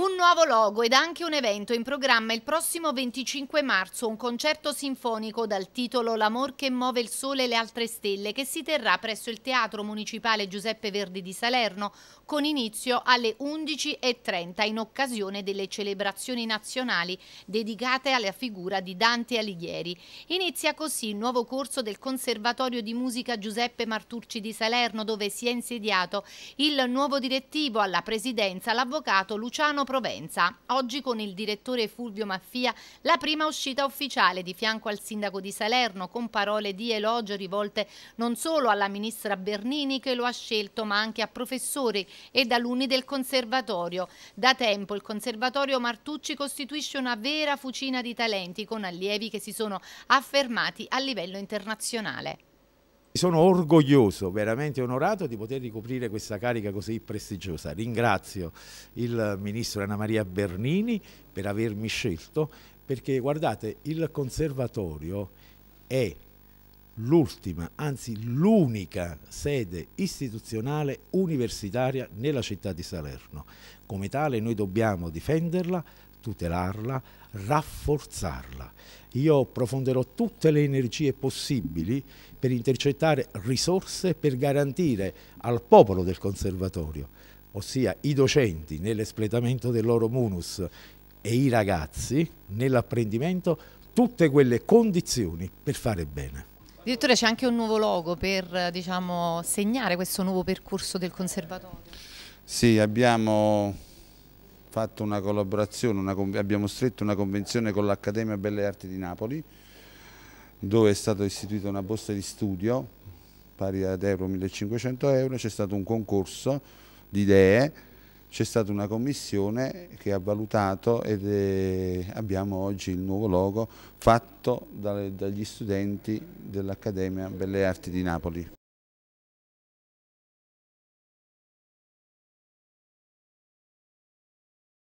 Un nuovo logo ed anche un evento in programma il prossimo 25 marzo, un concerto sinfonico dal titolo L'amor che muove il sole e le altre stelle che si terrà presso il Teatro Municipale Giuseppe Verdi di Salerno con inizio alle 11.30 in occasione delle celebrazioni nazionali dedicate alla figura di Dante Alighieri. Inizia così il nuovo corso del Conservatorio di Musica Giuseppe Marturci di Salerno dove si è insediato il nuovo direttivo alla presidenza l'avvocato Luciano Provenza. Oggi con il direttore Fulvio Maffia la prima uscita ufficiale di fianco al sindaco di Salerno con parole di elogio rivolte non solo alla ministra Bernini che lo ha scelto ma anche a professori ed alunni del conservatorio. Da tempo il conservatorio Martucci costituisce una vera fucina di talenti con allievi che si sono affermati a livello internazionale sono orgoglioso, veramente onorato di poter ricoprire questa carica così prestigiosa. Ringrazio il ministro Anna Maria Bernini per avermi scelto perché guardate, il conservatorio è l'ultima, anzi l'unica sede istituzionale universitaria nella città di Salerno. Come tale noi dobbiamo difenderla, tutelarla, rafforzarla. Io profonderò tutte le energie possibili per intercettare risorse per garantire al popolo del conservatorio, ossia i docenti nell'espletamento del loro munus e i ragazzi nell'apprendimento, tutte quelle condizioni per fare bene. Direttore c'è anche un nuovo logo per diciamo, segnare questo nuovo percorso del conservatorio. Sì, abbiamo fatto una collaborazione, una, abbiamo stretto una convenzione con l'Accademia Belle Arti di Napoli dove è stata istituita una borsa di studio pari ad euro 1500 euro, c'è stato un concorso di idee, c'è stata una commissione che ha valutato ed è, abbiamo oggi il nuovo logo fatto dalle, dagli studenti dell'Accademia Belle Arti di Napoli.